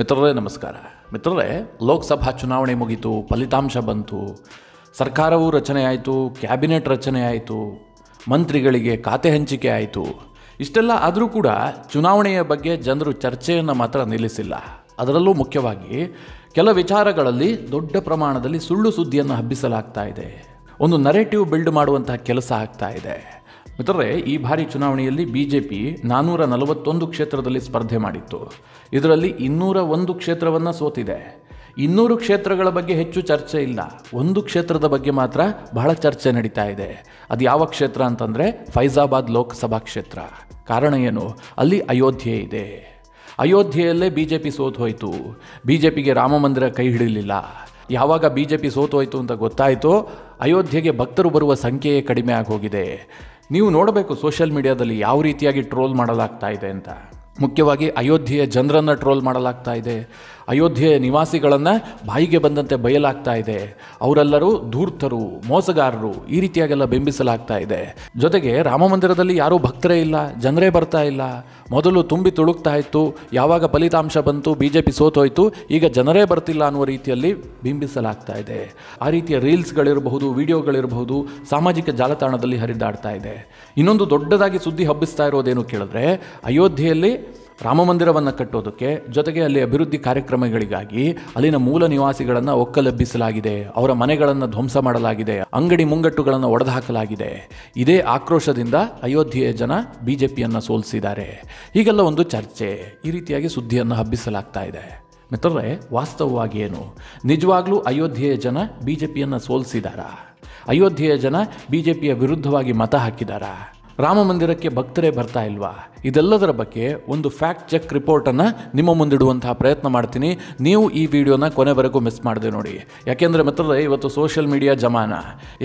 ಮಿತ್ರರೇ ನಮಸ್ಕಾರ ಮಿತ್ರರೇ ಲೋಕಸಭಾ ಚುನಾವಣೆ ಮುಗಿತು ಫಲಿತಾಂಶ ಬಂತು ಸರ್ಕಾರವು ರಚನೆ ಆಯಿತು ಕ್ಯಾಬಿನೆಟ್ ರಚನೆ ಆಯಿತು ಮಂತ್ರಿಗಳಿಗೆ ಖಾತೆ ಹಂಚಿಕೆ ಆಯಿತು ಇಷ್ಟೆಲ್ಲ ಆದರೂ ಕೂಡ ಚುನಾವಣೆಯ ಬಗ್ಗೆ ಜನರು ಚರ್ಚೆಯನ್ನು ಮಾತ್ರ ನಿಲ್ಲಿಸಿಲ್ಲ ಅದರಲ್ಲೂ ಮುಖ್ಯವಾಗಿ ಕೆಲ ವಿಚಾರಗಳಲ್ಲಿ ದೊಡ್ಡ ಪ್ರಮಾಣದಲ್ಲಿ ಸುಳ್ಳು ಸುದ್ದಿಯನ್ನು ಹಬ್ಬಿಸಲಾಗ್ತಾ ಇದೆ ಒಂದು ನರೇಟಿವ್ ಬಿಲ್ಡ್ ಮಾಡುವಂತಹ ಕೆಲಸ ಆಗ್ತಾ ಇದೆ ಮಿತ್ರರೆ ಈ ಬಾರಿ ಚುನಾವಣೆಯಲ್ಲಿ ಬಿ ಜೆ ಪಿ ನಾನ್ನೂರ ನಲವತ್ತೊಂದು ಕ್ಷೇತ್ರದಲ್ಲಿ ಸ್ಪರ್ಧೆ ಮಾಡಿತ್ತು ಇದರಲ್ಲಿ ಇನ್ನೂರ ಒಂದು ಕ್ಷೇತ್ರವನ್ನು ಸೋತಿದೆ ಇನ್ನೂರು ಕ್ಷೇತ್ರಗಳ ಬಗ್ಗೆ ಹೆಚ್ಚು ಚರ್ಚೆ ಇಲ್ಲ ಒಂದು ಕ್ಷೇತ್ರದ ಬಗ್ಗೆ ಮಾತ್ರ ಬಹಳ ಚರ್ಚೆ ನಡೀತಾ ಇದೆ ಅದು ಯಾವ ಕ್ಷೇತ್ರ ಅಂತಂದರೆ ಫೈಜಾಬಾದ್ ಲೋಕಸಭಾ ಕ್ಷೇತ್ರ ಕಾರಣ ಏನು ಅಲ್ಲಿ ಅಯೋಧ್ಯೆ ಇದೆ ಅಯೋಧ್ಯೆಯಲ್ಲೇ ಬಿ ಜೆ ಪಿ ಸೋತು ಹೋಯಿತು ಬಿ ಜೆ ಪಿಗೆ ರಾಮ ಮಂದಿರ ಕೈ ಹಿಡಿಲಿಲ್ಲ ಯಾವಾಗ ಬಿ ಜೆ ಪಿ ಸೋತು ಹೋಯಿತು ಅಂತ ಗೊತ್ತಾಯಿತು ಅಯೋಧ್ಯೆಗೆ ಭಕ್ತರು ಬರುವ ಸಂಖ್ಯೆಯೇ ಕಡಿಮೆ ಆಗಿ ಹೋಗಿದೆ ನೀವು ನೋಡಬೇಕು ಸೋಷಿಯಲ್ ಮೀಡಿಯಾದಲ್ಲಿ ಯಾವ ರೀತಿಯಾಗಿ ಟ್ರೋಲ್ ಮಾಡಲಾಗ್ತಾ ಇದೆ ಅಂತ ಮುಖ್ಯವಾಗಿ ಅಯೋಧ್ಯೆಯ ಜನರನ್ನು ಟ್ರೋಲ್ ಮಾಡಲಾಗ್ತಾ ಇದೆ ಅಯೋಧ್ಯೆಯ ನಿವಾಸಿಗಳನ್ನು ಬಾಯಿಗೆ ಬಂದಂತೆ ಬಯಲಾಗ್ತಾ ಇದೆ ಅವರೆಲ್ಲರೂ ಧೂರ್ತರು ಮೋಸಗಾರರು ಈ ರೀತಿಯಾಗೆಲ್ಲ ಬಿಂಬಿಸಲಾಗ್ತಾ ಇದೆ ಜೊತೆಗೆ ರಾಮ ಮಂದಿರದಲ್ಲಿ ಯಾರೂ ಭಕ್ತರೇ ಇಲ್ಲ ಜನರೇ ಬರ್ತಾ ಇಲ್ಲ ಮೊದಲು ತುಂಬಿ ತುಳುಕ್ತಾ ಇತ್ತು ಯಾವಾಗ ಫಲಿತಾಂಶ ಬಂತು ಬಿ ಜೆ ಪಿ ಸೋತೋಯ್ತು ಈಗ ಜನರೇ ಬರ್ತಿಲ್ಲ ಅನ್ನುವ ರೀತಿಯಲ್ಲಿ ಬಿಂಬಿಸಲಾಗ್ತಾ ಇದೆ ಆ ರೀತಿಯ ರೀಲ್ಸ್ಗಳಿರಬಹುದು ವಿಡಿಯೋಗಳಿರಬಹುದು ಸಾಮಾಜಿಕ ಜಾಲತಾಣದಲ್ಲಿ ಹರಿದಾಡ್ತಾ ಇದೆ ಇನ್ನೊಂದು ದೊಡ್ಡದಾಗಿ ಸುದ್ದಿ ಹಬ್ಬಿಸ್ತಾ ಇರೋದೇನು ಕೇಳಿದ್ರೆ ಅಯೋಧ್ಯೆಯಲ್ಲಿ ರಾಮ ಮಂದಿರವನ್ನು ಕಟ್ಟೋದಕ್ಕೆ ಜೊತೆಗೆ ಅಲ್ಲಿ ಅಭಿವೃದ್ಧಿ ಕಾರ್ಯಕ್ರಮಗಳಿಗಾಗಿ ಅಲ್ಲಿನ ಮೂಲ ನಿವಾಸಿಗಳನ್ನು ಒಕ್ಕಲೆಬ್ಬಿಸಲಾಗಿದೆ ಅವರ ಮನೆಗಳನ್ನು ಧ್ವಂಸ ಮಾಡಲಾಗಿದೆ ಅಂಗಡಿ ಮುಂಗಟ್ಟುಗಳನ್ನು ಒಡೆದುಹಾಕಲಾಗಿದೆ ಇದೇ ಆಕ್ರೋಶದಿಂದ ಅಯೋಧ್ಯೆಯ ಜನ ಬಿ ಜೆ ಸೋಲಿಸಿದ್ದಾರೆ ಹೀಗೆಲ್ಲ ಒಂದು ಚರ್ಚೆ ಈ ರೀತಿಯಾಗಿ ಸುದ್ದಿಯನ್ನು ಹಬ್ಬಿಸಲಾಗ್ತಾ ಇದೆ ಮಿತ್ರರೇ ವಾಸ್ತವವಾಗಿ ಏನು ನಿಜವಾಗ್ಲೂ ಅಯೋಧ್ಯೆಯ ಜನ ಬಿ ಜೆ ಪಿಯನ್ನು ಸೋಲಿಸಿದಾರಾ ಅಯೋಧ್ಯೆಯ ಜನ ಬಿ ಜೆ ಪಿಯ ವಿರುದ್ಧವಾಗಿ ಮತ ಹಾಕಿದಾರಾ ರಾಮ ಮಂದಿರಕ್ಕೆ ಭಕ್ತರೇ ಬರ್ತಾ ಇಲ್ವಾ ಇದೆಲ್ಲದರ ಬಗ್ಗೆ ಒಂದು ಫ್ಯಾಕ್ಟ್ ಚೆಕ್ ರಿಪೋರ್ಟನ್ನು ನಿಮ್ಮ ಮುಂದಿಡುವಂತಹ ಪ್ರಯತ್ನ ಮಾಡ್ತೀನಿ ನೀವು ಈ ವಿಡಿಯೋನ ಕೊನೆವರೆಗೂ ಮಿಸ್ ಮಾಡಿದೆ ನೋಡಿ ಯಾಕೆಂದರೆ ಮಿತ್ರರೇ ಇವತ್ತು ಸೋಷಿಯಲ್ ಮೀಡಿಯಾ ಜಮಾನ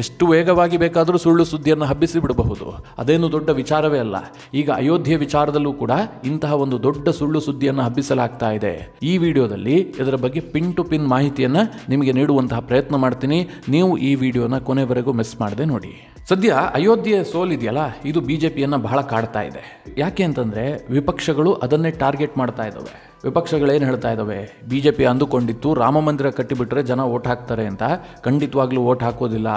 ಎಷ್ಟು ವೇಗವಾಗಿ ಬೇಕಾದರೂ ಸುಳ್ಳು ಸುದ್ದಿಯನ್ನು ಹಬ್ಬಿಸಿ ಬಿಡಬಹುದು ಅದೇನು ದೊಡ್ಡ ವಿಚಾರವೇ ಅಲ್ಲ ಈಗ ಅಯೋಧ್ಯೆ ವಿಚಾರದಲ್ಲೂ ಕೂಡ ಇಂತಹ ಒಂದು ದೊಡ್ಡ ಸುಳ್ಳು ಸುದ್ದಿಯನ್ನು ಹಬ್ಬಿಸಲಾಗ್ತಾ ಇದೆ ಈ ವಿಡಿಯೋದಲ್ಲಿ ಇದರ ಬಗ್ಗೆ ಪಿನ್ ಟು ಪಿನ್ ಮಾಹಿತಿಯನ್ನು ನಿಮಗೆ ನೀಡುವಂತಹ ಪ್ರಯತ್ನ ಮಾಡ್ತೀನಿ ನೀವು ಈ ವಿಡಿಯೋನ ಕೊನೆವರೆಗೂ ಮಿಸ್ ಮಾಡದೆ ನೋಡಿ ಸದ್ಯ ಅಯೋಧ್ಯೆಯ ಸೋಲಿದೆಯಲ್ಲ ಇದು ಬಿ ಜೆ ಪಿಯನ್ನು ಬಹಳ ಕಾಡ್ತಾ ಇದೆ ಯಾಕೆ ಅಂತಂದರೆ ವಿಪಕ್ಷಗಳು ಅದನ್ನೇ ಟಾರ್ಗೆಟ್ ಮಾಡ್ತಾ ಇದ್ದಾವೆ ವಿಪಕ್ಷಗಳೇನು ಹೇಳ್ತಾ ಇದ್ದಾವೆ ಬಿ ಜೆ ಪಿ ಅಂದುಕೊಂಡಿತ್ತು ರಾಮ ಮಂದಿರ ಕಟ್ಟಿಬಿಟ್ರೆ ಜನ ಓಟ್ ಹಾಕ್ತಾರೆ ಅಂತ ಖಂಡಿತವಾಗ್ಲೂ ಓಟ್ ಹಾಕೋದಿಲ್ಲ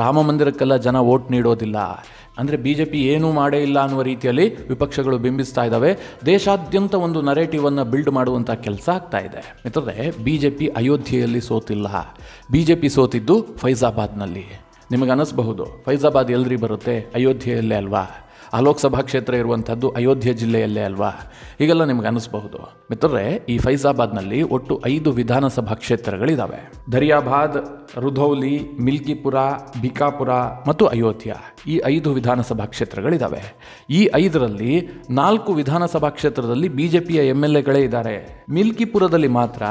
ರಾಮ ಮಂದಿರಕ್ಕೆಲ್ಲ ಜನ ಓಟ್ ನೀಡೋದಿಲ್ಲ ಅಂದರೆ ಬಿ ಜೆ ಪಿ ಏನೂ ಮಾಡೇ ಇಲ್ಲ ಅನ್ನುವ ರೀತಿಯಲ್ಲಿ ವಿಪಕ್ಷಗಳು ಬಿಂಬಿಸ್ತಾ ಇದ್ದಾವೆ ದೇಶಾದ್ಯಂತ ಒಂದು ನರೇಟಿವನ್ನು ಬಿಲ್ಡ್ ಮಾಡುವಂಥ ಕೆಲಸ ಆಗ್ತಾ ಇದೆ ಮಿತ್ರರೇ ಬಿ ಜೆ ಪಿ ಅಯೋಧ್ಯೆಯಲ್ಲಿ ಸೋತಿಲ್ಲ ಬಿ ಜೆ ಪಿ ಸೋತಿದ್ದು ಫೈಜಾಬಾದ್ನಲ್ಲಿ ನಿಮಗೆ ಅನ್ನಿಸ್ಬಹುದು ಫೈಜಾಬಾದ್ ಎಲ್ರಿ ಬರುತ್ತೆ ಅಯೋಧ್ಯೆಯಲ್ಲೇ ಅಲ್ವಾ ಆ ಲೋಕಸಭಾ ಕ್ಷೇತ್ರ ಇರುವಂಥದ್ದು ಅಯೋಧ್ಯೆ ಜಿಲ್ಲೆಯಲ್ಲೇ ಅಲ್ವಾ ಹೀಗೆಲ್ಲ ನಿಮ್ಗೆ ಅನಿಸ್ಬಹುದು ಮಿತ್ರರೇ ಈ ಫೈಜಾಬಾದ್ನಲ್ಲಿ ಒಟ್ಟು ಐದು ವಿಧಾನಸಭಾ ಕ್ಷೇತ್ರಗಳಿದ್ದಾವೆ ದರಿಯಾಬಾದ್ ರುಧೌಲಿ ಮಿಲ್ಕಿಪುರ ಬಿಕಾಪುರ ಮತ್ತು ಅಯೋಧ್ಯ ಈ ಐದು ವಿಧಾನಸಭಾ ಕ್ಷೇತ್ರಗಳಿದ್ದಾವೆ ಈ ಐದರಲ್ಲಿ ನಾಲ್ಕು ವಿಧಾನಸಭಾ ಕ್ಷೇತ್ರದಲ್ಲಿ ಬಿ ಜೆ ಪಿಯ ಎಮ್ ಎಲ್ ಎಗಳೇ ಇದ್ದಾರೆ ಮಿಲ್ಕಿಪುರದಲ್ಲಿ ಮಾತ್ರ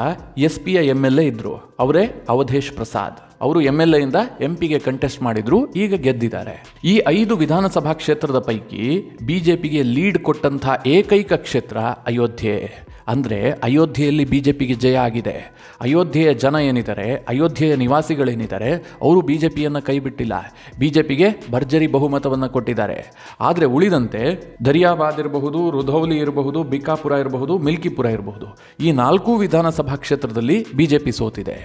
ಎಸ್ ಪಿಯ ಎಮ್ ಎಲ್ ಎ ಇದ್ದರು ಅವರೇ ಅವಧೇಶ್ ಪ್ರಸಾದ್ ಅವರು ಎಮ್ ಎಲ್ ಎಯಿಂದ ಎಂ ಪಿಗೆ ಕಂಟೆಸ್ಟ್ ಮಾಡಿದ್ರು ಈಗ ಗೆದ್ದಿದ್ದಾರೆ ಈ ಐದು ವಿಧಾನಸಭಾ ಕ್ಷೇತ್ರದ ಪೈಕಿ ಬಿಜೆಪಿಗೆ ಲೀಡ್ ಕೊಟ್ಟಂತಹ ಏಕೈಕ ಕ್ಷೇತ್ರ ಅಯೋಧ್ಯೆ ಅಂದರೆ ಅಯೋಧ್ಯೆಯಲ್ಲಿ ಬಿಜೆಪಿಗೆ ಜಯ ಆಗಿದೆ ಅಯೋಧ್ಯೆಯ ಜನ ಏನಿದ್ದಾರೆ ಅಯೋಧ್ಯೆಯ ನಿವಾಸಿಗಳೇನಿದ್ದಾರೆ ಅವರು ಬಿಜೆಪಿಯನ್ನು ಕೈಬಿಟ್ಟಿಲ್ಲ ಬಿಜೆಪಿಗೆ ಭರ್ಜರಿ ಬಹುಮತವನ್ನು ಕೊಟ್ಟಿದ್ದಾರೆ ಆದರೆ ಉಳಿದಂತೆ ದರಿಯಾಬಾದ್ ಇರಬಹುದು ರುಧೌಲಿ ಇರಬಹುದು ಬಿಕಾಪುರ ಇರಬಹುದು ಮಿಲ್ಕಿಪುರ ಇರಬಹುದು ಈ ನಾಲ್ಕು ವಿಧಾನಸಭಾ ಕ್ಷೇತ್ರದಲ್ಲಿ ಬಿಜೆಪಿ ಸೋತಿದೆ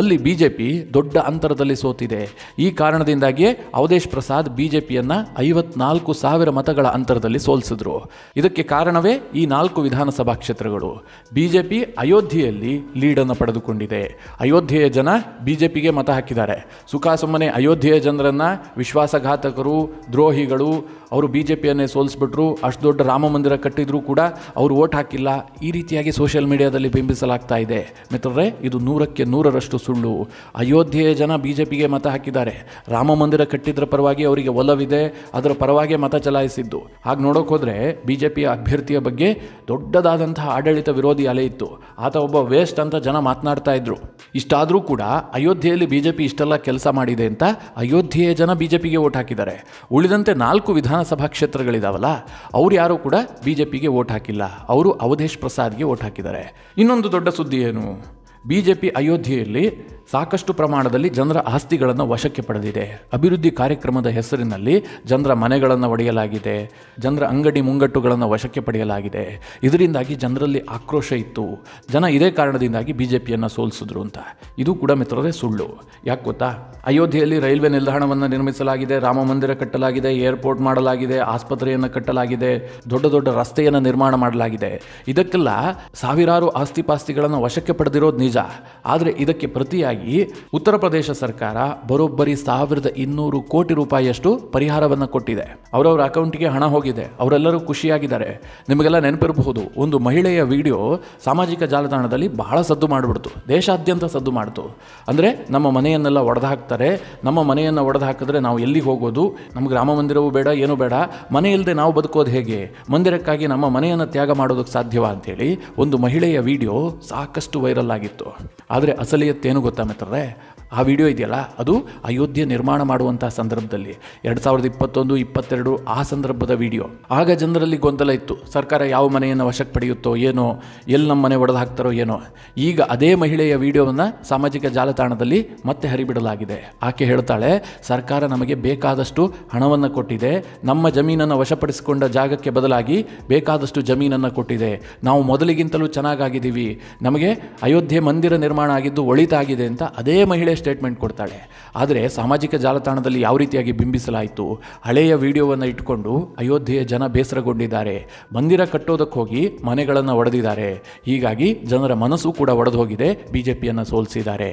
ಅಲ್ಲಿ ಬಿಜೆಪಿ ದೊಡ್ಡ ಅಂತರದಲ್ಲಿ ಸೋತಿದೆ ಈ ಕಾರಣದಿಂದಾಗಿಯೇ ಅವಧೇಶ್ ಪ್ರಸಾದ್ ಬಿ ಐವತ್ನಾಲ್ಕು ಸಾವಿರ ಮತಗಳ ಅಂತರದಲ್ಲಿ ಸೋಲಿಸಿದ್ರು ಇದಕ್ಕೆ ಕಾರಣವೇ ಈ ನಾಲ್ಕು ವಿಧಾನಸಭಾ ಕ್ಷೇತ್ರಗಳು ಬಿಜೆಪಿ ಅಯೋಧ್ಯೆಯಲ್ಲಿ ಲೀಡನ್ನು ಪಡೆದುಕೊಂಡಿದೆ ಅಯೋಧ್ಯೆಯ ಜನ ಬಿಜೆಪಿಗೆ ಮತ ಹಾಕಿದ್ದಾರೆ ಸುಖಾಸುಮ್ಮನೆ ಅಯೋಧ್ಯೆಯ ಜನರನ್ನು ವಿಶ್ವಾಸಘಾತಕರು ದ್ರೋಹಿಗಳು ಅವರು ಬಿ ಜೆ ಪಿಯನ್ನೇ ಸೋಲಿಸ್ಬಿಟ್ರು ಅಷ್ಟು ದೊಡ್ಡ ರಾಮ ಮಂದಿರ ಕಟ್ಟಿದರೂ ಕೂಡ ಅವರು ಓಟ್ ಹಾಕಿಲ್ಲ ಈ ರೀತಿಯಾಗಿ ಸೋಷಿಯಲ್ ಮೀಡಿಯಾದಲ್ಲಿ ಬಿಂಬಿಸಲಾಗ್ತಾ ಇದೆ ಮಿತ್ರರೇ ಇದು ನೂರಕ್ಕೆ ನೂರರಷ್ಟು ಸುಳ್ಳು ಅಯೋಧ್ಯೆಯ ಜನ ಬಿ ಜೆ ಪಿಗೆ ಮತ ಹಾಕಿದ್ದಾರೆ ರಾಮ ಮಂದಿರ ಕಟ್ಟಿದ್ರ ಪರವಾಗಿ ಅವರಿಗೆ ಒಲವಿದೆ ಅದರ ಪರವಾಗಿ ಮತ ಚಲಾಯಿಸಿದ್ದು ಹಾಗೆ ನೋಡೋಕೆ ಹೋದರೆ ಬಿ ಜೆ ಪಿಯ ಅಭ್ಯರ್ಥಿಯ ಬಗ್ಗೆ ದೊಡ್ಡದಾದಂತಹ ಆಡಳಿತ ವಿರೋಧಿ ಅಲೆ ಇತ್ತು ಆತ ಒಬ್ಬ ವೇಸ್ಟ್ ಅಂತ ಜನ ಮಾತನಾಡ್ತಾ ಇದ್ರು ಇಷ್ಟಾದರೂ ಕೂಡ ಅಯೋಧ್ಯೆಯಲ್ಲಿ ಬಿ ಜೆ ಪಿ ಇಷ್ಟೆಲ್ಲ ಕೆಲಸ ಮಾಡಿದೆ ಅಂತ ಅಯೋಧ್ಯೆಯ ಜನ ಬಿಜೆಪಿಗೆ ಜೆ ಓಟ್ ಹಾಕಿದ್ದಾರೆ ಉಳಿದಂತೆ ನಾಲ್ಕು ವಿಧಾನ ವಿಧಾನಸಭಾ ಕ್ಷೇತ್ರಗಳಿದಾವಲ್ಲ ಅವ್ರು ಯಾರೂ ಕೂಡ ಬಿ ಜೆ ಪಿಗೆ ಓಟ್ ಹಾಕಿಲ್ಲ ಅವರು ಅವಧೇಶ್ ಪ್ರಸಾದ್ಗೆ ಓಟ್ ಹಾಕಿದ್ದಾರೆ ಇನ್ನೊಂದು ದೊಡ್ಡ ಸುದ್ದಿ ಏನು ಬಿ ಅಯೋಧ್ಯೆಯಲ್ಲಿ ಸಾಕಷ್ಟು ಪ್ರಮಾಣದಲ್ಲಿ ಜನರ ಆಸ್ತಿಗಳನ್ನು ವಶಕ್ಕೆ ಪಡೆದಿದೆ ಅಭಿವೃದ್ಧಿ ಕಾರ್ಯಕ್ರಮದ ಹೆಸರಿನಲ್ಲಿ ಜನರ ಮನೆಗಳನ್ನು ಒಡೆಯಲಾಗಿದೆ ಜನರ ಅಂಗಡಿ ಮುಂಗಟ್ಟುಗಳನ್ನು ವಶಕ್ಕೆ ಪಡೆಯಲಾಗಿದೆ ಇದರಿಂದಾಗಿ ಜನರಲ್ಲಿ ಆಕ್ರೋಶ ಇತ್ತು ಜನ ಇದೇ ಕಾರಣದಿಂದಾಗಿ ಬಿ ಜೆ ಪಿಯನ್ನು ಸೋಲಿಸಿದ್ರು ಅಂತ ಇದು ಕೂಡ ಮಿತ್ರರೇ ಸುಳ್ಳು ಯಾಕೆ ಗೊತ್ತಾ ಅಯೋಧ್ಯೆಯಲ್ಲಿ ರೈಲ್ವೆ ನಿಲ್ದಾಣವನ್ನು ನಿರ್ಮಿಸಲಾಗಿದೆ ರಾಮ ಮಂದಿರ ಕಟ್ಟಲಾಗಿದೆ ಏರ್ಪೋರ್ಟ್ ಮಾಡಲಾಗಿದೆ ಆಸ್ಪತ್ರೆಯನ್ನು ಕಟ್ಟಲಾಗಿದೆ ದೊಡ್ಡ ದೊಡ್ಡ ರಸ್ತೆಯನ್ನು ನಿರ್ಮಾಣ ಮಾಡಲಾಗಿದೆ ಇದಕ್ಕೆಲ್ಲ ಸಾವಿರಾರು ಆಸ್ತಿಪಾಸ್ತಿಗಳನ್ನು ವಶಕ್ಕೆ ಪಡೆದಿರೋದು ನಿಜ ಆದರೆ ಇದಕ್ಕೆ ಪ್ರತಿಯಾಗಿ ಹೀಗಾಗಿ ಉತ್ತರ ಪ್ರದೇಶ ಸರ್ಕಾರ ಬರೋಬ್ಬರಿ ಸಾವಿರದ ಇನ್ನೂರು ಕೋಟಿ ರೂಪಾಯಿಯಷ್ಟು ಪರಿಹಾರವನ್ನು ಕೊಟ್ಟಿದೆ ಅವರವರ ಅಕೌಂಟ್ಗೆ ಹಣ ಹೋಗಿದೆ ಅವರೆಲ್ಲರೂ ಖುಷಿಯಾಗಿದ್ದಾರೆ ನಿಮಗೆಲ್ಲ ನೆನಪಿರಬಹುದು ಒಂದು ಮಹಿಳೆಯ ವಿಡಿಯೋ ಸಾಮಾಜಿಕ ಜಾಲತಾಣದಲ್ಲಿ ಬಹಳ ಸದ್ದು ಮಾಡಿಬಿಡ್ತು ದೇಶಾದ್ಯಂತ ಸದ್ದು ಮಾಡಿತು ಅಂದರೆ ನಮ್ಮ ಮನೆಯನ್ನೆಲ್ಲ ಒಡೆದು ಹಾಕ್ತಾರೆ ನಮ್ಮ ಮನೆಯನ್ನು ಒಡೆದು ಹಾಕಿದ್ರೆ ನಾವು ಎಲ್ಲಿಗೆ ಹೋಗೋದು ನಮ್ಗೆ ಗ್ರಾಮ ಮಂದಿರವೂ ಬೇಡ ಏನು ಬೇಡ ಮನೆ ಇಲ್ಲದೆ ನಾವು ಬದುಕೋದು ಹೇಗೆ ಮಂದಿರಕ್ಕಾಗಿ ನಮ್ಮ ಮನೆಯನ್ನು ತ್ಯಾಗ ಮಾಡೋದಕ್ಕೆ ಸಾಧ್ಯವಾ ಅಂತೇಳಿ ಒಂದು ಮಹಿಳೆಯ ವಿಡಿಯೋ ಸಾಕಷ್ಟು ವೈರಲ್ ಆಗಿತ್ತು ಆದರೆ ಅಸಲಿಯತ್ತೇನು ಗೊತ್ತಾ parameter there ಆ ವಿಡಿಯೋ ಇದೆಯಲ್ಲ ಅದು ಅಯೋಧ್ಯೆ ನಿರ್ಮಾಣ ಮಾಡುವಂತಹ ಸಂದರ್ಭದಲ್ಲಿ ಎರಡು ಸಾವಿರದ ಇಪ್ಪತ್ತೊಂದು ಇಪ್ಪತ್ತೆರಡು ಆ ಸಂದರ್ಭದ ವಿಡಿಯೋ ಆಗ ಜನರಲ್ಲಿ ಗೊಂದಲ ಇತ್ತು ಸರ್ಕಾರ ಯಾವ ಮನೆಯನ್ನು ವಶಕ್ಕೆ ಪಡೆಯುತ್ತೋ ಏನೋ ಎಲ್ಲಿ ನಮ್ಮ ಮನೆ ಒಡೆದು ಹಾಕ್ತಾರೋ ಏನೋ ಈಗ ಅದೇ ಮಹಿಳೆಯ ವಿಡಿಯೋವನ್ನು ಸಾಮಾಜಿಕ ಜಾಲತಾಣದಲ್ಲಿ ಮತ್ತೆ ಹರಿಬಿಡಲಾಗಿದೆ ಆಕೆ ಹೇಳ್ತಾಳೆ ಸರ್ಕಾರ ನಮಗೆ ಬೇಕಾದಷ್ಟು ಹಣವನ್ನು ಕೊಟ್ಟಿದೆ ನಮ್ಮ ಜಮೀನನ್ನು ವಶಪಡಿಸಿಕೊಂಡ ಜಾಗಕ್ಕೆ ಬದಲಾಗಿ ಬೇಕಾದಷ್ಟು ಜಮೀನನ್ನು ಕೊಟ್ಟಿದೆ ನಾವು ಮೊದಲಿಗಿಂತಲೂ ಚೆನ್ನಾಗಾಗಿದ್ದೀವಿ ನಮಗೆ ಅಯೋಧ್ಯೆ ಮಂದಿರ ನಿರ್ಮಾಣ ಆಗಿದ್ದು ಒಳಿತಾಗಿದೆ ಅಂತ ಅದೇ ಮಹಿಳೆ ಸ್ಟೇಟ್ಮೆಂಟ್ ಕೊಡ್ತಾಳೆ ಆದರೆ ಸಾಮಾಜಿಕ ಜಾಲತಾಣದಲ್ಲಿ ಯಾವ ರೀತಿಯಾಗಿ ಬಿಂಬಿಸಲಾಯಿತು ಹಳೆಯ ವಿಡಿಯೋವನ್ನು ಇಟ್ಕೊಂಡು ಅಯೋಧ್ಯೆಯ ಜನ ಬೇಸರಗೊಂಡಿದ್ದಾರೆ ಮಂದಿರ ಕಟ್ಟೋದಕ್ಕೆ ಹೋಗಿ ಮನೆಗಳನ್ನು ಒಡೆದಿದ್ದಾರೆ ಹೀಗಾಗಿ ಜನರ ಮನಸ್ಸು ಕೂಡ ಒಡೆದು ಹೋಗಿದೆ ಬಿ ಜೆ ಪಿಯನ್ನು ಸೋಲಿಸಿದ್ದಾರೆ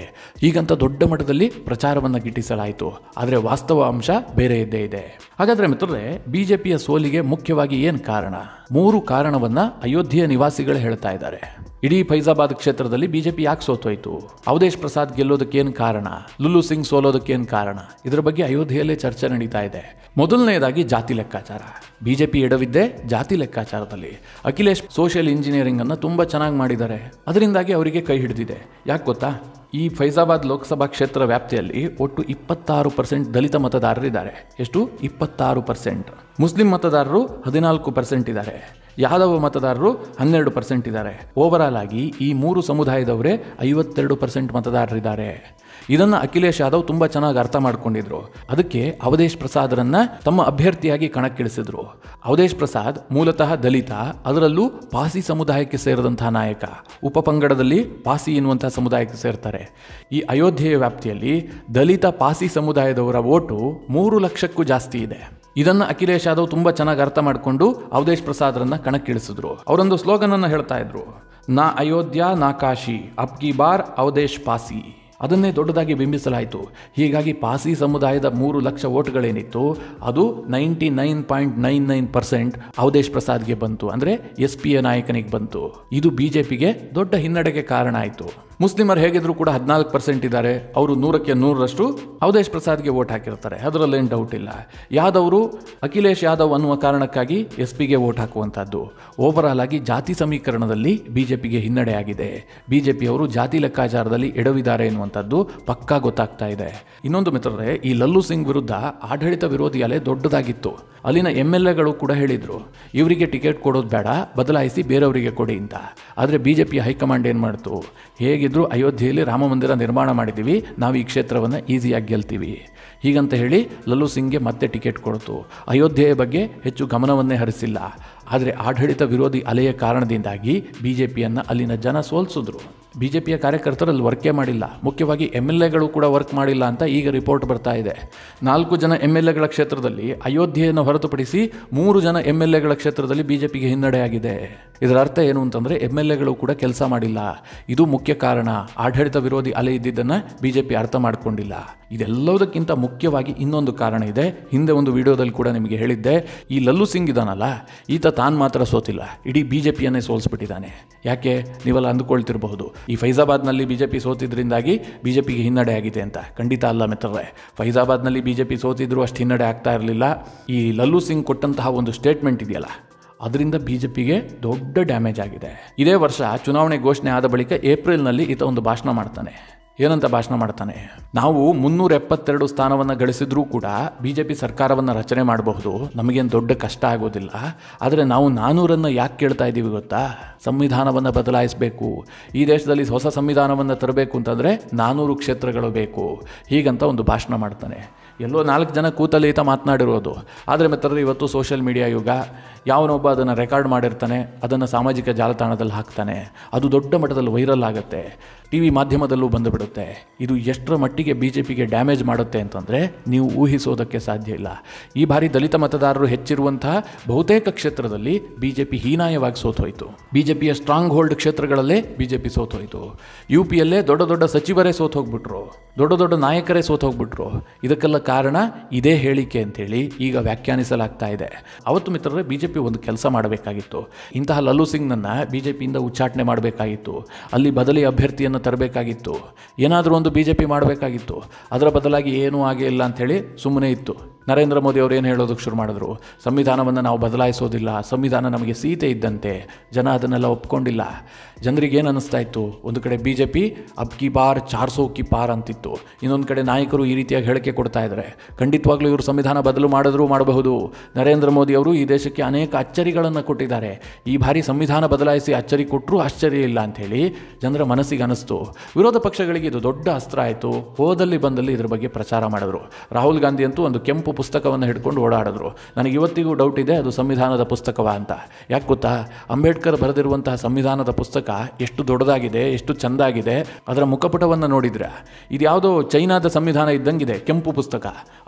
ಈಗಂತ ದೊಡ್ಡ ಮಟ್ಟದಲ್ಲಿ ಪ್ರಚಾರವನ್ನು ಗಿಟ್ಟಿಸಲಾಯಿತು ಆದರೆ ವಾಸ್ತವ ಅಂಶ ಬೇರೆ ಇದ್ದೇ ಇದೆ ಹಾಗಾದರೆ ಮಿತ್ರರೇ ಬಿ ಜೆ ಪಿಯ ಸೋಲಿಗೆ ಮುಖ್ಯವಾಗಿ ಏನು ಕಾರಣ ಮೂರು ಕಾರಣವನ್ನು ಅಯೋಧ್ಯೆಯ ನಿವಾಸಿಗಳು ಹೇಳ್ತಾ ಇದ್ದಾರೆ ಇಡೀ ಫೈಜಾಬಾದ್ ಕ್ಷೇತ್ರದಲ್ಲಿ ಬಿಜೆಪಿ ಯಾಕೆ ಸೋತೋಯ್ತು ಅವಧೇಶ್ ಪ್ರಸಾದ್ ಗೆಲ್ಲೋದಕ್ಕೇನು ಕಾರಣ ಲುಲ್ಲು ಸಿಂಗ್ ಸೋಲೋದಕ್ಕೇನು ಕಾರಣ ಇದರ ಬಗ್ಗೆ ಅಯೋಧ್ಯೆಯಲ್ಲೇ ಚರ್ಚೆ ನಡೀತಾ ಇದೆ ಮೊದಲನೆಯದಾಗಿ ಜಾತಿ ಲೆಕ್ಕಾಚಾರ ಬಿಜೆಪಿ ಎಡವಿದ್ದೆ ಜಾತಿ ಲೆಕ್ಕಾಚಾರದಲ್ಲಿ ಅಖಿಲೇಶ್ ಸೋಷಿಯಲ್ ಇಂಜಿನಿಯರಿಂಗ್ ಅನ್ನು ತುಂಬಾ ಚೆನ್ನಾಗಿ ಮಾಡಿದ್ದಾರೆ ಅದರಿಂದಾಗಿ ಅವರಿಗೆ ಕೈ ಹಿಡಿದಿದೆ ಯಾಕೆ ಗೊತ್ತಾ ಈ ಫೈಜಾಬಾದ್ ಲೋಕಸಭಾ ಕ್ಷೇತ್ರ ವ್ಯಾಪ್ತಿಯಲ್ಲಿ ಒಟ್ಟು ಇಪ್ಪತ್ತಾರು ಪರ್ಸೆಂಟ್ ದಲಿತ ಮತದಾರರಿದ್ದಾರೆ ಎಷ್ಟು ಇಪ್ಪತ್ತಾರು ಪರ್ಸೆಂಟ್ ಮುಸ್ಲಿಂ ಮತದಾರರು ಹದಿನಾಲ್ಕು ಪರ್ಸೆಂಟ್ ಇದ್ದಾರೆ ಯಾದವ ಮತದಾರರು ಹನ್ನೆರಡು ಪರ್ಸೆಂಟ್ ಇದ್ದಾರೆ ಓವರಾಲ್ ಆಗಿ ಈ ಮೂರು ಸಮುದಾಯದವರೇ ಐವತ್ತೆರಡು ಪರ್ಸೆಂಟ್ ಮತದಾರರಿದ್ದಾರೆ ಇದನ್ನು ಅಖಿಲೇಶ್ ಯಾದವ್ ತುಂಬ ಚೆನ್ನಾಗಿ ಅರ್ಥ ಮಾಡ್ಕೊಂಡಿದ್ರು ಅದಕ್ಕೆ ಅವಧೇಶ್ ಪ್ರಸಾದ್ರನ್ನ ತಮ್ಮ ಅಭ್ಯರ್ಥಿಯಾಗಿ ಕಣಕ್ಕಿಳಿಸಿದ್ರು ಅವಧೇಶ್ ಪ್ರಸಾದ್ ಮೂಲತಃ ದಲಿತ ಅದರಲ್ಲೂ ಪಾಸಿ ಸಮುದಾಯಕ್ಕೆ ಸೇರಿದಂತಹ ನಾಯಕ ಉಪಪಂಗಡದಲ್ಲಿ ಪಾಸಿ ಎನ್ನುವಂತಹ ಸಮುದಾಯಕ್ಕೆ ಸೇರ್ತಾರೆ ಈ ಅಯೋಧ್ಯೆಯ ವ್ಯಾಪ್ತಿಯಲ್ಲಿ ದಲಿತ ಪಾಸಿ ಸಮುದಾಯದವರ ಓಟು ಮೂರು ಲಕ್ಷಕ್ಕೂ ಜಾಸ್ತಿ ಇದೆ ಇದನ್ನು ಅಖಿಲೇಶ್ ಯಾದವ್ ತುಂಬ ಚೆನ್ನಾಗಿ ಅರ್ಥ ಮಾಡಿಕೊಂಡು ಅವಧೇಶ್ ಪ್ರಸಾದ್ರನ್ನ ಕಣಕ್ಕಿಳಿಸಿದ್ರು ಅವರೊಂದು ಸ್ಲೋಗನನ್ನು ಹೇಳ್ತಾ ಇದ್ರು ನಾ ಅಯೋಧ್ಯ ನಾ ಕಾಶಿ ಅಪ್ಕಿ ಬಾರ್ ಅವಧೇಶ್ ಪಾಸಿ ಅದನ್ನೇ ದೊಡ್ಡದಾಗಿ ಬಿಂಬಿಸಲಾಯಿತು ಹೀಗಾಗಿ ಪಾಸಿ ಸಮುದಾಯದ ಮೂರು ಲಕ್ಷ ಓಟ್ಗಳೇನಿತ್ತು ಅದು ninety nine point nine nine percent Awadhesh ಪ್ರಸಾದ್ಗೆ ಬಂತು ಅಂದರೆ ಎಸ್ ಪಿ ಎ ನಾಯಕನಿಗೆ ಬಂತು ಇದು ಬಿ ಜೆ ಪಿಗೆ ದೊಡ್ಡ ಹಿನ್ನಡೆಗೆ ಕಾರಣ ಆಯಿತು ಮುಸ್ಲಿಮರು ಹೇಗಿದ್ರು ಕೂಡ ಹದಿನಾಲ್ಕು ಪರ್ಸೆಂಟ್ ಇದ್ದಾರೆ ಅವರು ನೂರಕ್ಕೆ ನೂರರಷ್ಟು ಅವಧೇಶ್ ಪ್ರಸಾದ್ಗೆ ವೋಟ್ ಹಾಕಿರ್ತಾರೆ ಅದರಲ್ಲೇನು ಡೌಟ್ ಇಲ್ಲ ಯಾದವರು ಅಖಿಲೇಶ್ ಯಾದವ್ ಅನ್ನುವ ಕಾರಣಕ್ಕಾಗಿ ಎಸ್ ಪಿಗೆ ವೋಟ್ ಹಾಕುವಂಥದ್ದು ಓವರಾಲ್ ಆಗಿ ಜಾತಿ ಸಮೀಕರಣದಲ್ಲಿ ಬಿಜೆಪಿಗೆ ಹಿನ್ನಡೆಯಾಗಿದೆ ಬಿಜೆಪಿಯವರು ಜಾತಿ ಲೆಕ್ಕಾಚಾರದಲ್ಲಿ ಎಡವಿದ್ದಾರೆ ಎನ್ನುವಂಥದ್ದು ಪಕ್ಕಾ ಗೊತ್ತಾಗ್ತಾ ಇದೆ ಇನ್ನೊಂದು ಮಿತ್ರರೇ ಈ ಲಲ್ಲು ಸಿಂಗ್ ವಿರುದ್ಧ ಆಡಳಿತ ವಿರೋಧಿ ಅಲೆ ದೊಡ್ಡದಾಗಿತ್ತು ಅಲ್ಲಿನ ಎಮ್ ಎಲ್ ಎಗಳು ಕೂಡ ಹೇಳಿದರು ಇವರಿಗೆ ಟಿಕೆಟ್ ಕೊಡೋದು ಬೇಡ ಬದಲಾಯಿಸಿ ಬೇರೆಯವರಿಗೆ ಕೊಡಿ ಅಂತ ಆದರೆ ಬಿಜೆಪಿ ಹೈಕಮಾಂಡ್ ಏನು ಮಾಡ್ತು ಹೇಗೆ ಇದ್ರು ಅಯೋಧ್ಯೆಯಲ್ಲಿ ರಾಮ ಮಂದಿರ ನಿರ್ಮಾಣ ಮಾಡಿದ್ದೀವಿ ನಾವು ಈ ಕ್ಷೇತ್ರವನ್ನು ಈಸಿಯಾಗಿ ಗೆಲ್ತೀವಿ ಹೀಗಂತ ಹೇಳಿ ಲಲ್ಲು ಸಿಂಗ್ಗೆ ಮತ್ತೆ ಟಿಕೆಟ್ ಕೊಡ್ತು ಅಯೋಧ್ಯೆಯ ಬಗ್ಗೆ ಹೆಚ್ಚು ಗಮನವನ್ನೇ ಹರಿಸಿಲ್ಲ ಆದರೆ ಆಡಳಿತ ವಿರೋಧಿ ಅಲೆಯ ಕಾರಣದಿಂದಾಗಿ ಬಿ ಅಲ್ಲಿನ ಜನ ಸೋಲ್ಸಿದ್ರು ಬಿ ಜೆ ಪಿಯ ಕಾರ್ಯಕರ್ತರು ಅಲ್ಲಿ ವರ್ಕೇ ಮಾಡಿಲ್ಲ ಮುಖ್ಯವಾಗಿ ಎಮ್ ಎಲ್ ಎಗಳು ಕೂಡ ವರ್ಕ್ ಮಾಡಿಲ್ಲ ಅಂತ ಈಗ ರಿಪೋರ್ಟ್ ಬರ್ತಾ ಇದೆ ನಾಲ್ಕು ಜನ ಎಮ್ ಎಲ್ ಎಗಳ ಕ್ಷೇತ್ರದಲ್ಲಿ ಅಯೋಧ್ಯೆಯನ್ನು ಹೊರತುಪಡಿಸಿ ಮೂರು ಜನ ಎಮ್ ಎಲ್ ಎಗಳ ಕ್ಷೇತ್ರದಲ್ಲಿ ಬಿ ಜೆ ಪಿಗೆ ಹಿನ್ನಡೆಯಾಗಿದೆ ಇದರ ಅರ್ಥ ಏನು ಅಂತಂದರೆ ಎಮ್ ಎಲ್ ಎಗಳು ಕೂಡ ಕೆಲಸ ಮಾಡಿಲ್ಲ ಇದು ಮುಖ್ಯ ಕಾರಣ ಆಡಳಿತ ವಿರೋಧಿ ಅಲೆ ಇದ್ದಿದ್ದನ್ನು ಬಿ ಜೆ ಪಿ ಅರ್ಥ ಮಾಡಿಕೊಂಡಿಲ್ಲ ಇದೆಲ್ಲದಕ್ಕಿಂತ ಮುಖ್ಯವಾಗಿ ಇನ್ನೊಂದು ಕಾರಣ ಇದೆ ಹಿಂದೆ ಒಂದು ವಿಡಿಯೋದಲ್ಲಿ ಕೂಡ ನಿಮಗೆ ಹೇಳಿದ್ದೆ ಈ ಲಲ್ಲು ಸಿಂಗ್ ಇದಾನಲ್ಲ ಈತ ತಾನು ಮಾತ್ರ ಸೋತಿಲ್ಲ ಇಡೀ ಬಿ ಜೆ ಪಿಯನ್ನೇ ಸೋಲಿಸ್ಬಿಟ್ಟಿದ್ದಾನೆ ಯಾಕೆ ನೀವೆಲ್ಲ ಅಂದುಕೊಳ್ತಿರಬಹುದು ಈ ಫೈಜಾಬಾದ್ನಲ್ಲಿ ಬಿ ಜೆ ಪಿ ಸೋತಿದ್ದರಿಂದಾಗಿ ಬಿ ಜೆ ಪಿಗೆ ಹಿನ್ನಡೆ ಆಗಿದೆ ಅಂತ ಖಂಡಿತ ಅಲ್ಲ ಮಿತ್ರರೇ ಫೈಜಾಬಾದ್ನಲ್ಲಿ ಬಿ ಜೆ ಪಿ ಸೋತಿದ್ರು ಅಷ್ಟು ಹಿನ್ನಡೆ ಆಗ್ತಾ ಇರಲಿಲ್ಲ ಈ ಲಲ್ಲು ಸಿಂಗ್ ಕೊಟ್ಟಂತಹ ಒಂದು ಸ್ಟೇಟ್ಮೆಂಟ್ ಇದೆಯಲ್ಲ ಅದರಿಂದ ಬಿ ಜೆ ಪಿಗೆ ದೊಡ್ಡ ಡ್ಯಾಮೇಜ್ ಆಗಿದೆ ಇದೇ ವರ್ಷ ಚುನಾವಣೆ ಘೋಷಣೆ ಆದ ಬಳಿಕ ಏಪ್ರಿಲ್ನಲ್ಲಿ ಈತ ಒಂದು ಭಾಷಣ ಮಾಡ್ತಾನೆ ಏನಂತ ಭಾಷಣ ಮಾಡ್ತಾನೆ ನಾವು ಮುನ್ನೂರ ಎಪ್ಪತ್ತೆರಡು ಸ್ಥಾನವನ್ನು ಗಳಿಸಿದ್ರೂ ಕೂಡ ಬಿ ಜೆ ಪಿ ಸರ್ಕಾರವನ್ನು ರಚನೆ ಮಾಡಬಹುದು ನಮಗೇನು ದೊಡ್ಡ ಕಷ್ಟ ಆಗೋದಿಲ್ಲ ಆದರೆ ನಾವು ನಾನೂರನ್ನು ಯಾಕೆ ಕೇಳ್ತಾ ಇದ್ದೀವಿ ಗೊತ್ತಾ ಸಂವಿಧಾನವನ್ನು ಬದಲಾಯಿಸಬೇಕು ಈ ದೇಶದಲ್ಲಿ ಹೊಸ ಸಂವಿಧಾನವನ್ನು ತರಬೇಕು ಅಂತಂದರೆ ನಾನೂರು ಕ್ಷೇತ್ರಗಳು ಬೇಕು ಹೀಗಂತ ಒಂದು ಭಾಷಣ ಮಾಡ್ತಾನೆ ಎಲ್ಲೋ ನಾಲ್ಕು ಜನ ಕೂತಲ್ಲಿ ಈತ ಮಾತನಾಡಿರೋದು ಆದರೆ ಮತ್ತೆ ಇವತ್ತು ಸೋಷಿಯಲ್ ಮೀಡಿಯಾ ಯುಗ ಯಾವನೊಬ್ಬ ಅದನ್ನು ರೆಕಾರ್ಡ್ ಮಾಡಿರ್ತಾನೆ ಅದನ್ನು ಸಾಮಾಜಿಕ ಜಾಲತಾಣದಲ್ಲಿ ಹಾಕ್ತಾನೆ ಅದು ದೊಡ್ಡ ಮಟ್ಟದಲ್ಲಿ ವೈರಲ್ ಆಗುತ್ತೆ ಟಿ ವಿ ಮಾಧ್ಯಮದಲ್ಲೂ ಬಂದುಬಿಡುತ್ತೆ ಇದು ಎಷ್ಟರ ಮಟ್ಟಿಗೆ ಬಿ ಜೆ ಪಿಗೆ ಡ್ಯಾಮೇಜ್ ಮಾಡುತ್ತೆ ಅಂತಂದರೆ ನೀವು ಊಹಿಸೋದಕ್ಕೆ ಸಾಧ್ಯ ಇಲ್ಲ ಈ ಬಾರಿ ದಲಿತ ಮತದಾರರು ಹೆಚ್ಚಿರುವಂತಹ ಬಹುತೇಕ ಕ್ಷೇತ್ರದಲ್ಲಿ ಬಿ ಜೆ ಪಿ ಹೀನಾಯವಾಗಿ ಸೋತೋಯಿತು ಬಿ ಜೆ ಪಿಯ ಸ್ಟ್ರಾಂಗ್ ಹೋಲ್ಡ್ ಕ್ಷೇತ್ರಗಳಲ್ಲೇ ಬಿ ಜೆ ಪಿ ಸೋತೋಯಿತು ಯು ಪಿಯಲ್ಲೇ ದೊಡ್ಡ ದೊಡ್ಡ ಸಚಿವರೇ ಸೋತೋಗ್ಬಿಟ್ರು ದೊಡ್ಡ ದೊಡ್ಡ ನಾಯಕರೇ ಸೋತೋಗ್ಬಿಟ್ರು ಇದಕ್ಕೆಲ್ಲ ಕಾರಣ ಇದೇ ಹೇಳಿಕೆ ಅಂತೇಳಿ ಈಗ ವ್ಯಾಖ್ಯಾನಿಸಲಾಗ್ತಾ ಇದೆ ಅವತ್ತು ಮಿತ್ರರೇ ಬಿ ಜೆ ಪಿ ಒಂದು ಕೆಲಸ ಮಾಡಬೇಕಾಗಿತ್ತು ಇಂತಹ ಲಲ್ಲು ಸಿಂಗ್ನನ್ನು ಬಿ ಜೆ ಪಿಯಿಂದ ಉಚ್ಚಾಟನೆ ಮಾಡಬೇಕಾಗಿತ್ತು ಅಲ್ಲಿ ಬದಲಿ ಅಭ್ಯರ್ಥಿಯನ್ನು ತರಬೇಕಾಗಿತ್ತು ಏನಾದರೂ ಒಂದು ಬಿ ಮಾಡಬೇಕಾಗಿತ್ತು ಅದರ ಬದಲಾಗಿ ಏನೂ ಆಗೇ ಇಲ್ಲ ಅಂಥೇಳಿ ಸುಮ್ಮನೆ ಇತ್ತು ನರೇಂದ್ರ ಮೋದಿ ಅವರು ಏನು ಹೇಳೋದಕ್ಕೆ ಶುರು ಮಾಡಿದ್ರು ಸಂವಿಧಾನವನ್ನು ನಾವು ಬದಲಾಯಿಸೋದಿಲ್ಲ ಸಂವಿಧಾನ ನಮಗೆ ಸೀತೆ ಇದ್ದಂತೆ ಜನ ಅದನ್ನೆಲ್ಲ ಒಪ್ಕೊಂಡಿಲ್ಲ ಜನರಿಗೆ ಏನು ಅನ್ನಿಸ್ತಾ ಇತ್ತು ಒಂದು ಕಡೆ ಬಿ ಜೆ ಪಿ ಅಬ್ ಕಿ ಬಾರ್ ಚಾರ್ಸೋ ಕಿ ಪಾರ್ ಅಂತಿತ್ತು ಇನ್ನೊಂದು ಕಡೆ ನಾಯಕರು ಈ ರೀತಿಯಾಗಿ ಹೇಳಿಕೆ ಕೊಡ್ತಾ ಇದ್ದಾರೆ ಖಂಡಿತವಾಗ್ಲೂ ಇವರು ಸಂವಿಧಾನ ಬದಲು ಮಾಡಿದ್ರೂ ಮಾಡಬಹುದು ನರೇಂದ್ರ ಮೋದಿ ಅವರು ಈ ದೇಶಕ್ಕೆ ಅನೇಕ ಅಚ್ಚರಿಗಳನ್ನು ಕೊಟ್ಟಿದ್ದಾರೆ ಈ ಬಾರಿ ಸಂವಿಧಾನ ಬದಲಾಯಿಸಿ ಅಚ್ಚರಿ ಕೊಟ್ಟರೂ ಆಶ್ಚರ್ಯ ಇಲ್ಲ ಅಂಥೇಳಿ ಜನರ ಮನಸ್ಸಿಗೆ ಅನಿಸ್ತು ವಿರೋಧ ಪಕ್ಷಗಳಿಗೆ ಇದು ದೊಡ್ಡ ಅಸ್ತ್ರ ಆಯಿತು ಹೋದಲ್ಲಿ ಬಂದಲ್ಲಿ ಇದರ ಬಗ್ಗೆ ಪ್ರಚಾರ ಮಾಡಿದ್ರು ರಾಹುಲ್ ಗಾಂಧಿ ಅಂತೂ ಒಂದು ಕೆಂಪು ಪುಸ್ತಕವನ್ನು ಹಿಡ್ಕೊಂಡು ಓಡಾಡಿದ್ರು ನನಗೆ ಇವತ್ತಿಗೂ ಡೌಟ್ ಇದೆ ಅದು ಸಂವಿಧಾನದ ಪುಸ್ತಕವ ಅಂತ ಯಾಕೆ ಗೊತ್ತಾ ಅಂಬೇಡ್ಕರ್ ಬರೆದಿರುವಂತಹ ಸಂವಿಧಾನದ ಪುಸ್ತಕ ಎಷ್ಟು ದೊಡ್ಡದಾಗಿದೆ ಎಷ್ಟು ಚೆಂದಾಗಿದೆ ಅದರ ಮುಖಪುಟವನ್ನು ನೋಡಿದರೆ ಇದು ಯಾವುದೋ ಚೈನಾದ ಸಂವಿಧಾನ ಇದ್ದಂಗಿದೆ ಕೆಂಪು ಪುಸ್ತಕ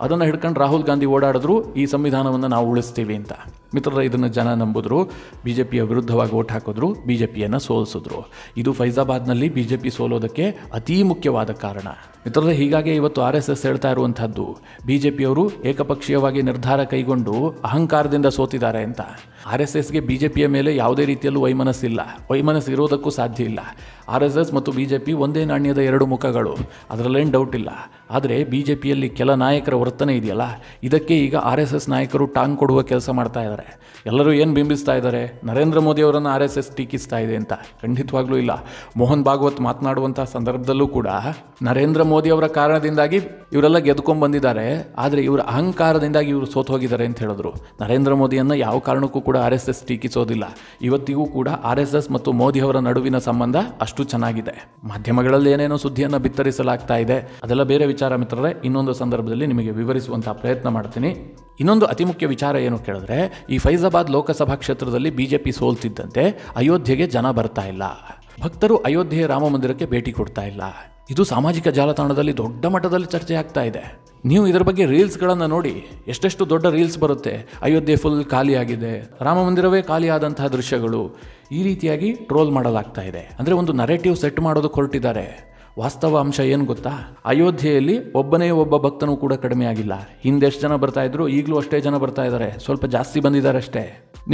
ಅದನ್ನು ಹಿಡ್ಕೊಂಡು ರಾಹುಲ್ ಗಾಂಧಿ ಓಡಾಡಿದ್ರು ಈ ಸಂವಿಧಾನವನ್ನು ನಾವು ಉಳಿಸ್ತೀವಿ ಅಂತ ಮಿತ್ರರ ಇದನ್ನು ಜನ ನಂಬಿದ್ರು ಬಿ ಜೆ ಪಿಯ ವಿರುದ್ಧವಾಗಿ ಓಟ್ ಹಾಕಿದ್ರು ಬಿ ಜೆ ಪಿಯನ್ನು ಸೋಲಿಸಿದ್ರು ಇದು ಫೈಜಾಬಾದ್ನಲ್ಲಿ ಬಿ ಜೆ ಪಿ ಸೋಲೋದಕ್ಕೆ ಅತೀ ಮುಖ್ಯವಾದ ಕಾರಣ ಮಿತ್ರರೇ ಹೀಗಾಗಿ ಇವತ್ತು ಆರ್ ಎಸ್ ಎಸ್ ಹೇಳ್ತಾ ಇರುವಂಥದ್ದು ಬಿ ಜೆ ಪಿಯವರು ಏಕ ಏಕಪಕ್ಷೀಯವಾಗಿ ನಿರ್ಧಾರ ಕೈಗೊಂಡು ಅಹಂಕಾರದಿಂದ ಸೋತಿದ್ದಾರೆ ಅಂತ ಆರ್ ಎಸ್ ಎಸ್ಗೆ ಬಿ ಜೆ ಪಿಯ ಮೇಲೆ ಯಾವುದೇ ರೀತಿಯಲ್ಲೂ ವೈಮನಸ್ಸಿಲ್ಲ ವೈಮನಸ್ ಇರೋದಕ್ಕೂ ಸಾಧ್ಯ ಇಲ್ಲ ಆರ್ ಎಸ್ ಎಸ್ ಮತ್ತು ಬಿ ಜೆ ಪಿ ಒಂದೇ ನಾಣ್ಯದ ಎರಡು ಮುಖಗಳು ಅದರಲ್ಲೇನು ಡೌಟ್ ಇಲ್ಲ ಆದರೆ ಬಿ ಜೆ ಪಿಯಲ್ಲಿ ಕೆಲ ನಾಯಕರ ವರ್ತನೆ ಇದೆಯಲ್ಲ ಇದಕ್ಕೆ ಈಗ ಆರ್ ಎಸ್ ಎಸ್ ನಾಯಕರು ಟಾಂಗ್ ಕೊಡುವ ಕೆಲಸ ಮಾಡ್ತಾ ಇದ್ದಾರೆ ಎಲ್ಲರೂ ಏನು ಬಿಂಬಿಸ್ತಾ ಇದ್ದಾರೆ ನರೇಂದ್ರ ಮೋದಿಯವರನ್ನು ಆರ್ ಎಸ್ ಎಸ್ ಟೀಕಿಸ್ತಾ ಇದೆ ಅಂತ ಖಂಡಿತವಾಗ್ಲೂ ಇಲ್ಲ ಮೋಹನ್ ಭಾಗವತ್ ಮಾತನಾಡುವಂಥ ಸಂದರ್ಭದಲ್ಲೂ ಕೂಡ ನರೇಂದ್ರ ಮೋದಿ ಅವರ ಕಾರಣದಿಂದಾಗಿ ಇವರೆಲ್ಲ ಗೆದ್ಕೊಂಡು ಬಂದಿದ್ದಾರೆ ಆದರೆ ಇವರ ಅಹಂಕಾರದಿಂದಾಗಿ ಇವರು ಸೋತ್ ಹೋಗಿದ್ದಾರೆ ಅಂತ ಹೇಳಿದ್ರು ನರೇಂದ್ರ ಮೋದಿಯನ್ನು ಯಾವ ಕಾರಣಕ್ಕೂ ಕೂಡ ಆರ್ ಎಸ್ ಎಸ್ ಟೀಕಿಸೋದಿಲ್ಲ ಇವತ್ತಿಗೂ ಕೂಡ ಆರ್ ಎಸ್ ಎಸ್ ಮತ್ತು ಅವರ ನಡುವಿನ ಸಂಬಂಧ ಅಷ್ಟು ಚೆನ್ನಾಗಿದೆ ಮಾಧ್ಯಮಗಳಲ್ಲಿ ಏನೇನೋ ಸುದ್ದಿಯನ್ನು ಬಿತ್ತರಿಸಲಾಗ್ತಾ ಇದೆ ಅದೆಲ್ಲ ಬೇರೆ ವಿಚಾರ ಮಿತ್ರರೇ ಇನ್ನೊಂದು ಸಂದರ್ಭದಲ್ಲಿ ನಿಮಗೆ ವಿವರಿಸುವಂತಹ ಪ್ರಯತ್ನ ಮಾಡ್ತೀನಿ ಇನ್ನೊಂದು ಅತಿ ಮುಖ್ಯ ವಿಚಾರ ಏನು ಕೇಳಿದ್ರೆ ಈ ಫೈಜಾಬಾದ್ ಲೋಕಸಭಾ ಕ್ಷೇತ್ರದಲ್ಲಿ ಬಿಜೆಪಿ ಸೋಲ್ತಿದ್ದಂತೆ ಅಯೋಧ್ಯೆಗೆ ಜನ ಬರ್ತಾ ಇಲ್ಲ ಭಕ್ತರು ಅಯೋಧ್ಯೆಯ ರಾಮ ಮಂದಿರಕ್ಕೆ ಭೇಟಿ ಕೊಡ್ತಾ ಇಲ್ಲ ಇದು ಸಾಮಾಜಿಕ ಜಾಲತಾಣದಲ್ಲಿ ದೊಡ್ಡ ಮಟ್ಟದಲ್ಲಿ ಚರ್ಚೆ ಆಗ್ತಾ ಇದೆ ನೀವು ಇದರ ಬಗ್ಗೆ ರೀಲ್ಸ್ಗಳನ್ನು ನೋಡಿ ಎಷ್ಟೆಷ್ಟು ದೊಡ್ಡ ರೀಲ್ಸ್ ಬರುತ್ತೆ ಅಯೋಧ್ಯೆ ಫುಲ್ ಖಾಲಿಯಾಗಿದೆ ರಾಮ ಮಂದಿರವೇ ಖಾಲಿಯಾದಂತಹ ದೃಶ್ಯಗಳು ಈ ರೀತಿಯಾಗಿ ಟ್ರೋಲ್ ಮಾಡಲಾಗ್ತಾ ಇದೆ ಅಂದರೆ ಒಂದು ನರೇಟಿವ್ ಸೆಟ್ ಮಾಡೋದು ಹೊರಟಿದ್ದಾರೆ ವಾಸ್ತವ ಅಂಶ ಏನು ಗೊತ್ತಾ ಅಯೋಧ್ಯೆಯಲ್ಲಿ ಒಬ್ಬನೇ ಒಬ್ಬ ಭಕ್ತನೂ ಕೂಡ ಕಡಿಮೆ ಆಗಿಲ್ಲ ಹಿಂದೆ ಎಷ್ಟು ಜನ ಬರ್ತಾ ಇದ್ರು ಈಗಲೂ ಅಷ್ಟೇ ಜನ ಬರ್ತಾ ಇದ್ದಾರೆ ಸ್ವಲ್ಪ ಜಾಸ್ತಿ ಬಂದಿದ್ದಾರೆ ಅಷ್ಟೇ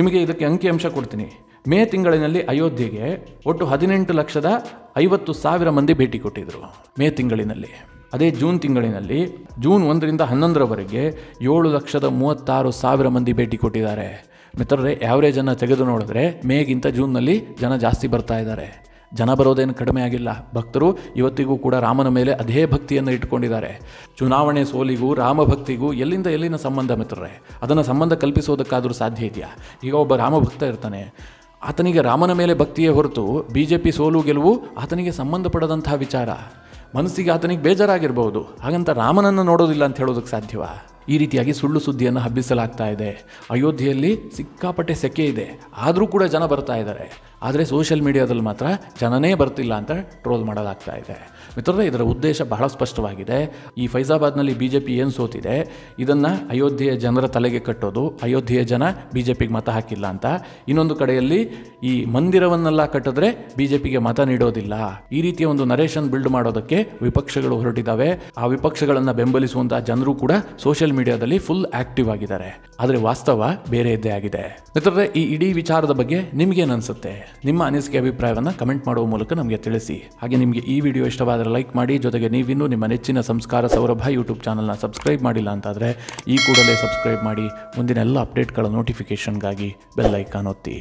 ನಿಮಗೆ ಇದಕ್ಕೆ ಅಂಕಿ ಅಂಶ ಕೊಡ್ತೀನಿ ಮೇ ತಿಂಗಳಿನಲ್ಲಿ ಅಯೋಧ್ಯೆಗೆ ಒಟ್ಟು ಹದಿನೆಂಟು ಲಕ್ಷದ ಐವತ್ತು ಸಾವಿರ ಮಂದಿ ಭೇಟಿ ಕೊಟ್ಟಿದ್ರು ಮೇ ತಿಂಗಳಿನಲ್ಲಿ ಅದೇ ಜೂನ್ ತಿಂಗಳಿನಲ್ಲಿ ಜೂನ್ ಒಂದರಿಂದ ಹನ್ನೊಂದರವರೆಗೆ ಏಳು ಲಕ್ಷದ ಮೂವತ್ತಾರು ಸಾವಿರ ಮಂದಿ ಭೇಟಿ ಕೊಟ್ಟಿದ್ದಾರೆ ಮಿತ್ರರೇ ಅನ್ನು ತೆಗೆದು ನೋಡಿದ್ರೆ ಮೇಗಿಂತ ಜೂನ್ನಲ್ಲಿ ಜನ ಜಾಸ್ತಿ ಬರ್ತಾ ಇದ್ದಾರೆ ಜನ ಬರೋದೇನು ಕಡಿಮೆ ಆಗಿಲ್ಲ ಭಕ್ತರು ಇವತ್ತಿಗೂ ಕೂಡ ರಾಮನ ಮೇಲೆ ಅದೇ ಭಕ್ತಿಯನ್ನು ಇಟ್ಕೊಂಡಿದ್ದಾರೆ ಚುನಾವಣೆ ಸೋಲಿಗೂ ರಾಮ ಭಕ್ತಿಗೂ ಎಲ್ಲಿಂದ ಎಲ್ಲಿನ ಸಂಬಂಧ ಮಿತ್ರರೇ ಅದನ್ನು ಸಂಬಂಧ ಕಲ್ಪಿಸೋದಕ್ಕಾದರೂ ಸಾಧ್ಯ ಇದೆಯಾ ಈಗ ಒಬ್ಬ ರಾಮ ಭಕ್ತ ಇರ್ತಾನೆ ಆತನಿಗೆ ರಾಮನ ಮೇಲೆ ಭಕ್ತಿಯೇ ಹೊರತು ಬಿ ಜೆ ಪಿ ಸೋಲು ಗೆಲುವು ಆತನಿಗೆ ಸಂಬಂಧಪಡದಂತಹ ವಿಚಾರ ಮನಸ್ಸಿಗೆ ಆತನಿಗೆ ಬೇಜಾರಾಗಿರ್ಬೋದು ಹಾಗಂತ ರಾಮನನ್ನು ನೋಡೋದಿಲ್ಲ ಅಂತ ಹೇಳೋದಕ್ಕೆ ಸಾಧ್ಯವ ಈ ರೀತಿಯಾಗಿ ಸುಳ್ಳು ಸುದ್ದಿಯನ್ನು ಹಬ್ಬಿಸಲಾಗ್ತಾ ಇದೆ ಅಯೋಧ್ಯೆಯಲ್ಲಿ ಸಿಕ್ಕಾಪಟ್ಟೆ ಸೆಕೆ ಇದೆ ಆದರೂ ಕೂಡ ಜನ ಬರ್ತಾ ಇದ್ದಾರೆ ಆದರೆ ಸೋಷಿಯಲ್ ಮೀಡಿಯಾದಲ್ಲಿ ಮಾತ್ರ ಜನನೇ ಬರ್ತಿಲ್ಲ ಅಂತ ಟ್ರೋಲ್ ಮಾಡೋದಾಗ್ತಾ ಇದೆ ಮಿತ್ರರೇ ಇದರ ಉದ್ದೇಶ ಬಹಳ ಸ್ಪಷ್ಟವಾಗಿದೆ ಈ ಫೈಜಾಬಾದ್ನಲ್ಲಿ ಬಿ ಜೆ ಪಿ ಏನು ಸೋತಿದೆ ಇದನ್ನು ಅಯೋಧ್ಯೆಯ ಜನರ ತಲೆಗೆ ಕಟ್ಟೋದು ಅಯೋಧ್ಯೆಯ ಜನ ಬಿ ಜೆ ಪಿಗೆ ಮತ ಹಾಕಿಲ್ಲ ಅಂತ ಇನ್ನೊಂದು ಕಡೆಯಲ್ಲಿ ಈ ಮಂದಿರವನ್ನೆಲ್ಲ ಕಟ್ಟಿದ್ರೆ ಬಿ ಜೆ ಪಿಗೆ ಮತ ನೀಡೋದಿಲ್ಲ ಈ ರೀತಿಯ ಒಂದು ನರೇಷನ್ ಬಿಲ್ಡ್ ಮಾಡೋದಕ್ಕೆ ವಿಪಕ್ಷಗಳು ಹೊರಟಿದ್ದಾವೆ ಆ ವಿಪಕ್ಷಗಳನ್ನು ಬೆಂಬಲಿಸುವಂತಹ ಜನರು ಕೂಡ ಸೋಷಿಯಲ್ ಮೀಡಿಯಾದಲ್ಲಿ ಫುಲ್ ಆಕ್ಟಿವ್ ಆಗಿದ್ದಾರೆ ಆದರೆ ವಾಸ್ತವ ಬೇರೆ ಇದ್ದೇ ಆಗಿದೆ ಮಿತ್ರರೇ ಈ ಇಡೀ ವಿಚಾರದ ಬಗ್ಗೆ ನಿಮಗೇನು ಅನ್ಸುತ್ತೆ ನಿಮ್ಮ ಅನಿಸಿಕೆ ಅಭಿಪ್ರಾಯವನ್ನು ಕಮೆಂಟ್ ಮಾಡುವ ಮೂಲಕ ನಮಗೆ ತಿಳಿಸಿ ಹಾಗೆ ನಿಮಗೆ ಈ ವಿಡಿಯೋ ಇಷ್ಟವಾದರೆ ಲೈಕ್ ಮಾಡಿ ಜೊತೆಗೆ ನೀವಿನ್ನೂ ನಿಮ್ಮ ನೆಚ್ಚಿನ ಸಂಸ್ಕಾರ ಸೌರಭ ಯೂಟ್ಯೂಬ್ ಚಾನಲ್ನ ಸಬ್ಸ್ಕ್ರೈಬ್ ಮಾಡಿಲ್ಲ ಅಂತಾದರೆ ಈ ಕೂಡಲೇ ಸಬ್ಸ್ಕ್ರೈಬ್ ಮಾಡಿ ಮುಂದಿನ ಎಲ್ಲ ಅಪ್ಡೇಟ್ಗಳ ನೋಟಿಫಿಕೇಷನ್ಗಾಗಿ ಬೆಲ್ಲೈಕಾನ್ ಒತ್ತಿ